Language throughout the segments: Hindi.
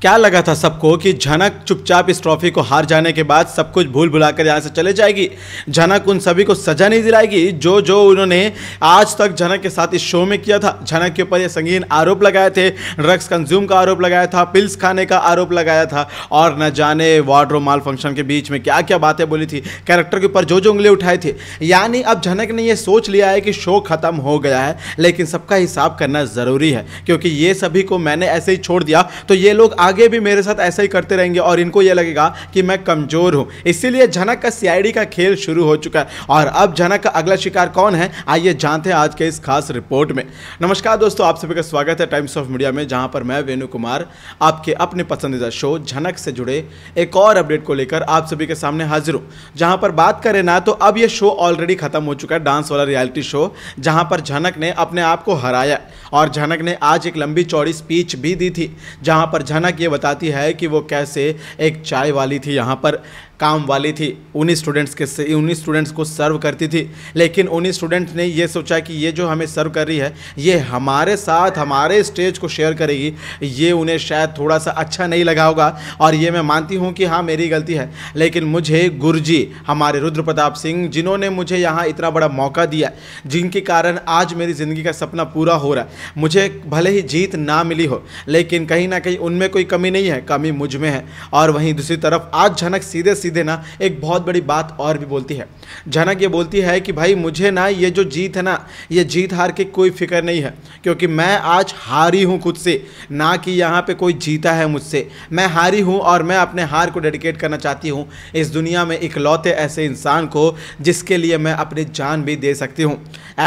क्या लगा था सबको कि झनक चुपचाप इस ट्रॉफी को हार जाने के बाद सब कुछ भूल भुलाकर यहाँ से चले जाएगी झनक उन सभी को सजा नहीं दिलाएगी जो जो उन्होंने आज तक झनक के साथ इस शो में किया था झनक के ऊपर ये संगीन आरोप लगाए थे ड्रग्स कंज्यूम का आरोप लगाया था पिल्स खाने का आरोप लगाया था और न जाने वार्ड्रो माल फंक्शन के बीच में क्या क्या बातें बोली थी कैरेक्टर के ऊपर जो जो उंगली उठाई थी यानी अब झनक ने यह सोच लिया है कि शो खत्म हो गया है लेकिन सबका हिसाब करना ज़रूरी है क्योंकि ये सभी को मैंने ऐसे ही छोड़ दिया तो ये लोग आगे भी मेरे साथ ऐसा ही करते रहेंगे और इनको यह लगेगा कि मैं कमजोर हूं इसीलिए झनक का सीआईडी का खेल शुरू हो चुका है और अब झनक का अगला शिकार कौन है आइए जानते हैं आज के इस खास रिपोर्ट में नमस्कार दोस्तों आप सभी का स्वागत है टाइम्स ऑफ मीडिया में जहां पर मैं वेणु कुमार आपके अपने पसंदीदा शो झनक से जुड़े एक और अपडेट को लेकर आप सभी के सामने हाजिर हूं जहां पर बात करें ना तो अब यह शो ऑलरेडी खत्म हो चुका है डांस वाला रियलिटी शो जहां पर झनक ने अपने आप को हराया और झनक ने आज एक लंबी चौड़ी स्पीच भी दी थी जहां पर झनक ये बताती है कि वो कैसे एक चाय वाली थी यहाँ पर काम वाली थी उन्हीं स्टूडेंट्स के से उन्हीं स्टूडेंट्स को सर्व करती थी लेकिन उन्हीं स्टूडेंट्स ने ये सोचा कि ये जो हमें सर्व कर रही है ये हमारे साथ हमारे स्टेज को शेयर करेगी ये उन्हें शायद थोड़ा सा अच्छा नहीं लगा होगा और ये मैं मानती हूँ कि हाँ मेरी गलती है लेकिन मुझे गुरुजी हमारे रुद्र प्रताप सिंह जिन्होंने मुझे यहाँ इतना बड़ा मौका दिया जिनके कारण आज मेरी ज़िंदगी का सपना पूरा हो रहा है मुझे भले ही जीत ना मिली हो लेकिन कहीं ना कहीं उनमें कोई कमी नहीं है कमी मुझ में है और वहीं दूसरी तरफ आज झनक सीधे सीधे सीधे ना एक बहुत बड़ी बात और भी बोलती है झनक ये बोलती है कि भाई मुझे ना ये जो जीत है ना ये जीत हार की कोई फिक्र नहीं है क्योंकि मैं आज हारी हूँ खुद से ना कि यहाँ पर कोई जीता है मुझसे मैं हारी हूँ और मैं अपने हार को डेडिकेट करना चाहती हूँ इस दुनिया में इकलौते ऐसे इंसान को जिसके लिए मैं अपनी जान भी दे सकती हूँ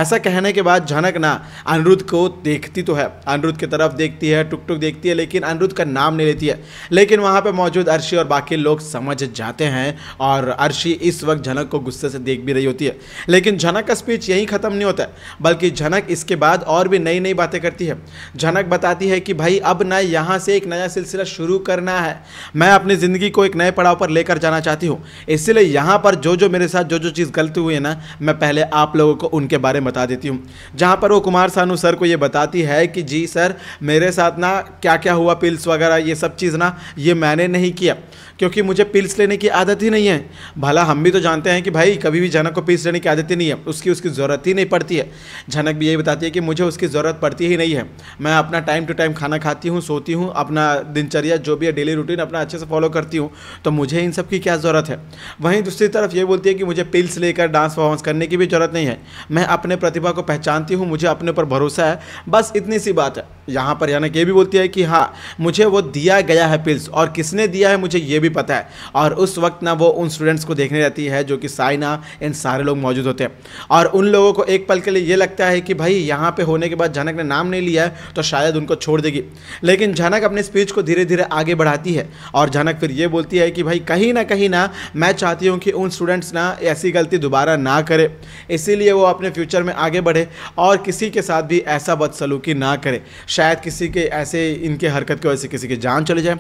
ऐसा कहने के बाद झनक ना अनिरुद्ध को देखती तो है अनिरुद्ध की तरफ देखती है टुक टुक देखती है लेकिन अनिरुद्ध का नाम नहीं लेती है लेकिन वहाँ पर मौजूद अर्शी और बाकी लोग समझ जाते हैं हैं और अर्शी इस वक्त झनक को गुस्से से देख भी रही होती है लेकिन झनक का स्पीच यहीं ख़त्म नहीं होता है बल्कि झनक इसके बाद और भी नई नई बातें करती है झनक बताती है कि भाई अब ना यहाँ से एक नया सिलसिला शुरू करना है मैं अपनी ज़िंदगी को एक नए पड़ाव पर लेकर जाना चाहती हूँ इसलिए यहाँ पर जो जो मेरे साथ जो जो चीज़ गलत हुई है ना मैं पहले आप लोगों को उनके बारे में बता देती हूँ जहाँ पर वो कुमार सानू सर को ये बताती है कि जी सर मेरे साथ ना क्या क्या हुआ पिल्स वगैरह ये सब चीज़ ना ये मैंने नहीं किया क्योंकि मुझे पिल्स लेने की आदत ही नहीं है भला हम भी तो जानते हैं कि भाई कभी भी झनक को पिल्स लेने की आदत ही नहीं है उसकी उसकी ज़रूरत ही नहीं पड़ती है झनक भी यही बताती है कि मुझे उसकी ज़रूरत पड़ती ही नहीं है मैं अपना टाइम टू टाइम खाना खाती हूँ सोती हूँ अपना दिनचर्या जो भी है डेली रूटीन अपना अच्छे से फॉलो करती हूँ तो मुझे इन सब की क्या ज़रूरत है वहीं दूसरी तरफ ये बोलती है कि मुझे पिल्स लेकर डांस परफॉर्मेंस करने की भी ज़रूरत नहीं है मैं अपने प्रतिभा को पहचानती हूँ मुझे अपने ऊपर भरोसा है बस इतनी सी बात है यहाँ पर यानी ये भी बोलती है कि हाँ मुझे वो दिया गया है पिल्स और किसने दिया है मुझे ये भी पता है और उस वक्त ना वो उन स्टूडेंट्स को देखने रहती है जो कि साइना इन सारे लोग मौजूद होते हैं और उन लोगों को एक पल के लिए ये लगता है कि भाई यहाँ पे होने के बाद झनक ने नाम नहीं लिया है तो शायद उनको छोड़ देगी लेकिन झनक अपने स्पीच को धीरे धीरे आगे बढ़ाती है और झनक फिर ये बोलती है कि भाई कहीं ना कहीं ना मैं चाहती हूँ कि उन स्टूडेंट्स ना ऐसी गलती दोबारा ना करे इसीलिए वो अपने फ्यूचर में आगे बढ़े और किसी के साथ भी ऐसा बदसलूकी ना करे शायद किसी के ऐसे इनके हरकत की वजह से किसी की जान चली जाए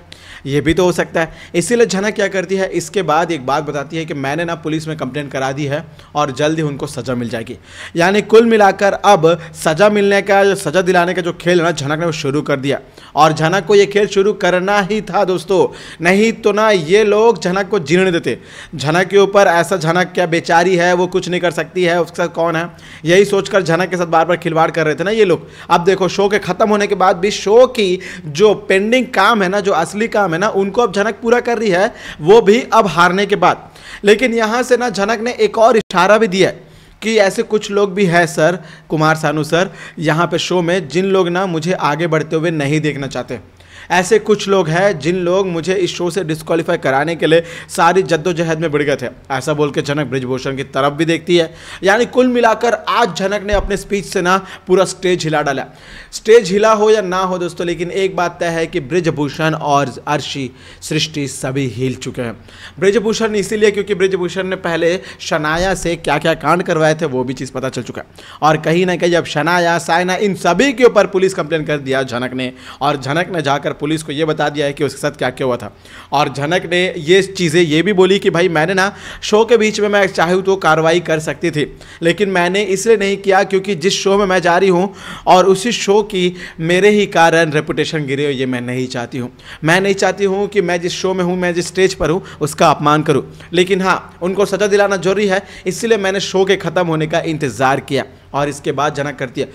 ये भी तो हो सकता है इसीलिए झना क्या करती है इसके बाद एक बात बताती है कि मैंने ना पुलिस में कंप्लेन करा दी है और जल्द ही उनको सज़ा मिल जाएगी यानी कुल मिलाकर अब सज़ा मिलने का सज़ा दिलाने का जो खेल है ना झनक ने वो शुरू कर दिया और झनक को ये खेल शुरू करना ही था दोस्तों नहीं तो ना ये लोग झनक को जीर्ण देते झनक के ऊपर ऐसा झनक क्या बेचारी है वो कुछ नहीं कर सकती है उसके साथ कौन है यही सोचकर झनक के साथ बार बार खिलवाड़ कर रहे थे ना ये लोग अब देखो शो के ख़त्म होने होने के बाद भी शो की जो पेंडिंग काम है ना जो असली काम है ना उनको अब झनक पूरा कर रही है वो भी अब हारने के बाद लेकिन यहाँ से ना झनक ने एक और इशारा भी दिया है कि ऐसे कुछ लोग भी हैं सर कुमार सानू सर यहाँ पे शो में जिन लोग ना मुझे आगे बढ़ते हुए नहीं देखना चाहते ऐसे कुछ लोग हैं जिन लोग मुझे इस शो से डिस्कालीफाई कराने के लिए सारी जद्दोजहद में बढ़ गए थे ऐसा बोल के झनक ब्रिजभूषण की तरफ भी देखती है यानी कुल मिलाकर आज झनक ने अपने स्पीच से ना पूरा स्टेज हिला डाला स्टेज हिला हो या ना हो दोस्तों लेकिन एक बात तय है कि ब्रिजभूषण और अर्शी सृष्टि सभी हिल चुके हैं ब्रिजभूषण इसीलिए क्योंकि ब्रिजभूषण ने पहले शनाया से क्या क्या कांड करवाए थे वो भी चीज़ पता चल चुका है और कहीं ना कहीं अब शनाया सायना इन सभी के ऊपर पुलिस कंप्लेन कर दिया झनक ने और झनक ने जाकर पुलिस को ये बता दिया है कि उसके साथ क्या क्या हुआ था और झनक ने ये चीज़ें ये भी बोली कि भाई मैंने ना शो के बीच में मैं चाहूँ तो कार्रवाई कर सकती थी लेकिन मैंने इसलिए नहीं किया क्योंकि जिस शो में मैं जा रही हूँ और उसी शो की मेरे ही कारण रेपुटेशन गिरे ये मैं नहीं चाहती हूँ मैं नहीं चाहती हूँ कि मैं जिस शो में हूँ मैं जिस स्टेज पर हूँ उसका अपमान करूँ लेकिन हाँ उनको सजा दिलाना जरूरी है इसलिए मैंने शो के ख़त्म होने का इंतज़ार किया और इसके बाद जनक करती है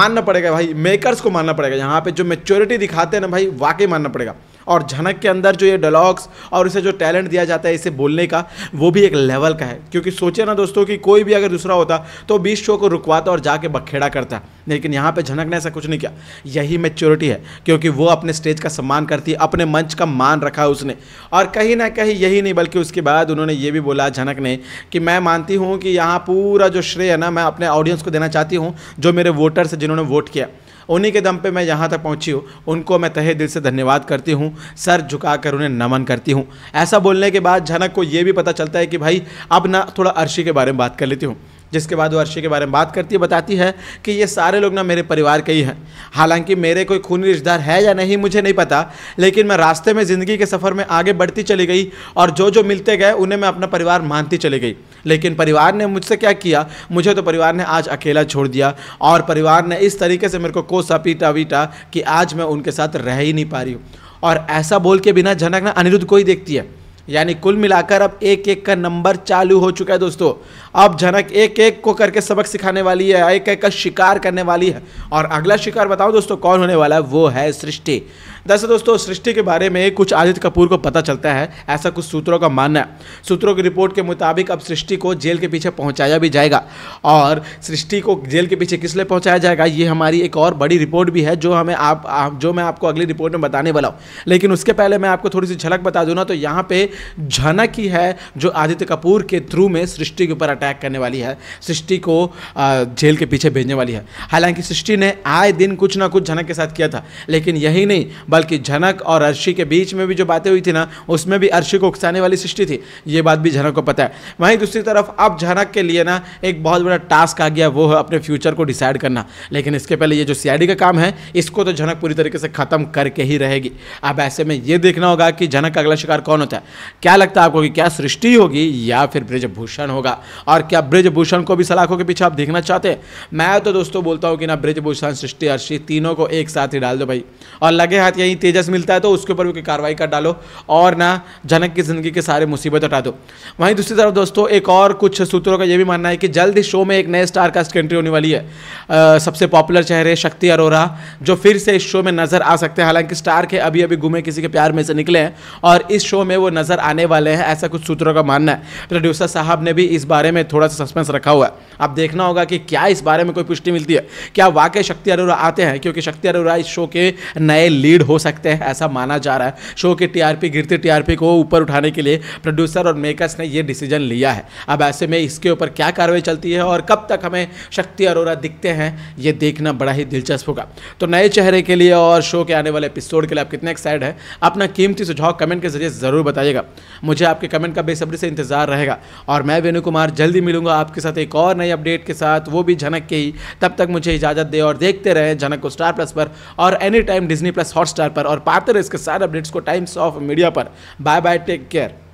मानना पड़ेगा भाई मेकर्स को मानना पड़ेगा यहाँ पे जो मेच्योरिटी दिखाते हैं ना भाई वाकई मानना पड़ेगा और झनक के अंदर जो ये डायलॉग्स और इसे जो टैलेंट दिया जाता है इसे बोलने का वो भी एक लेवल का है क्योंकि सोचे ना दोस्तों कि कोई भी अगर दूसरा होता तो बीस शो को रुकवाता और जाके बखेड़ा करता लेकिन यहाँ पे झनक ने ऐसा कुछ नहीं किया यही मेच्योरिटी है क्योंकि वो अपने स्टेज का सम्मान करती है अपने मंच का मान रखा उसने और कहीं ना कहीं यही नहीं बल्कि उसके बाद उन्होंने ये भी बोला झनक ने कि मैं मानती हूँ कि यहाँ पूरा जो श्रेय है ना मैं अपने ऑडियंस को देना चाहती हूँ जो मेरे वोटर्स हैं जिन्होंने वोट किया उन्हीं के दम पे मैं यहाँ तक पहुँची हूँ उनको मैं तहे दिल से धन्यवाद करती हूँ सर झुका कर उन्हें नमन करती हूँ ऐसा बोलने के बाद झनक को ये भी पता चलता है कि भाई अब ना थोड़ा अर्शी के बारे में बात कर लेती हूँ जिसके बाद वो अर्शी के बारे में बात करती है बताती है कि ये सारे लोग ना मेरे परिवार के ही हैं हालांकि मेरे कोई खूनी रिश्तेदार है या नहीं मुझे नहीं पता लेकिन मैं रास्ते में ज़िंदगी के सफ़र में आगे बढ़ती चली गई और जो जो मिलते गए उन्हें मैं अपना परिवार मानती चली गई लेकिन परिवार ने मुझसे क्या किया मुझे तो परिवार ने आज अकेला छोड़ दिया और परिवार ने इस तरीके से मेरे को कोसा पीटा वीटा कि आज मैं उनके साथ रह ही नहीं पा रही हूँ और ऐसा बोल के बिना झनक ना अनिरुद्ध को ही देखती है यानी कुल मिलाकर अब एक एक का नंबर चालू हो चुका है दोस्तों अब झनक एक एक को करके सबक सिखाने वाली है एक एक का शिकार करने वाली है और अगला शिकार बताओ दोस्तों कौन होने वाला है वो है सृष्टि दरअसल दोस्तों सृष्टि के बारे में कुछ आदित्य कपूर को पता चलता है ऐसा कुछ सूत्रों का मानना है सूत्रों की रिपोर्ट के मुताबिक अब सृष्टि को जेल के पीछे पहुंचाया भी जाएगा और सृष्टि को जेल के पीछे किस लिए पहुंचाया जाएगा ये हमारी एक और बड़ी रिपोर्ट भी है जो हमें आप, आप जो मैं आपको अगली रिपोर्ट में बताने वाला हूँ लेकिन उसके पहले मैं आपको थोड़ी सी झलक बता दूँ ना तो यहाँ पे झनक ही है जो आदित्य कपूर के थ्रू में सृष्टि के ऊपर अटैक करने वाली है सृष्टि को जेल के पीछे भेजने वाली है हालांकि सृष्टि ने आए दिन कुछ ना कुछ झनक के साथ किया था लेकिन यही नहीं बल्कि झनक और अर्शी के बीच में भी जो बातें हुई थी ना उसमें भी अर्शी को उकसाने वाली सृष्टि थी ये बात भी झनक को पता है वहीं दूसरी तरफ अब झनक के लिए ना एक बहुत बड़ा टास्क आ गया वो है अपने फ्यूचर को डिसाइड करना लेकिन इसके पहले ये जो सीआईडी का काम है इसको तो झनक पूरी तरीके से ख़त्म करके ही रहेगी अब ऐसे में ये देखना होगा कि झनक का अगला शिकार कौन होता है क्या लगता है आपको कि क्या सृष्टि होगी या फिर ब्रजभूषण होगा और क्या ब्रजभूषण को भी सलाखों के पीछे आप देखना चाहते हैं मैं तो दोस्तों बोलता हूँ कि ना ब्रजभूषण सृष्टि अर्शी तीनों को एक साथ ही डाल दो भाई और लगे हाथ कहीं तेजस मिलता है तो उसके ऊपर भी कार्रवाई कर डालो और ना जनक की ज़िंदगी के सारे मुसीबत हटा दो वहीं दूसरी तरफ दोस्तों एक और कुछ सूत्रों का यह भी मानना है कि जल्द ही शो में एक नए स्टार कास्ट एंट्री होने वाली है आ, सबसे पॉपुलर चेहरे शक्ति अरोरा जो फिर से इस शो में नज़र आ सकते हैं हालांकि स्टार के अभी अभी घूमे किसी के प्यार में से निकले हैं और इस शो में वो नज़र आने वाले हैं ऐसा कुछ सूत्रों का मानना है प्रोड्यूसर साहब ने भी इस बारे में थोड़ा सा सस्पेंस रखा हुआ है आप देखना होगा कि क्या इस बारे में कोई पुष्टि मिलती है क्या वाकई शक्ति अरोरा आते हैं क्योंकि शक्ति अरोरा इस शो के नए लीड हो सकते हैं ऐसा माना जा रहा है शो की टीआरपी गिरते टीआरपी को ऊपर उठाने के लिए प्रोड्यूसर और मेकर्स ने ये डिसीजन लिया है अब ऐसे में इसके ऊपर क्या कार्रवाई चलती है और कब तक हमें शक्ति अरोरा दिखते हैं ये देखना बड़ा ही दिलचस्प होगा तो नए चेहरे के लिए और शो के आने वाले एपिसोड के लिए आप कितने एक्साइड है अपना कीमती सुझाव कमेंट के जरिए ज़रूर बताइएगा मुझे आपके कमेंट का बेसब्री से इंतजार रहेगा और मैं वेणु कुमार जल्दी मिलूंगा आपके साथ एक और नई अपडेट के साथ वो भी झनक के ही तब तक मुझे इजाज़त दे और देखते रहें झनक को स्टार प्लस पर और any time Disney Plus Hotstar Star पर और पाते रहे इसके सारे अपडेट्स को टाइम्स ऑफ मीडिया पर बाय बाय टेक केयर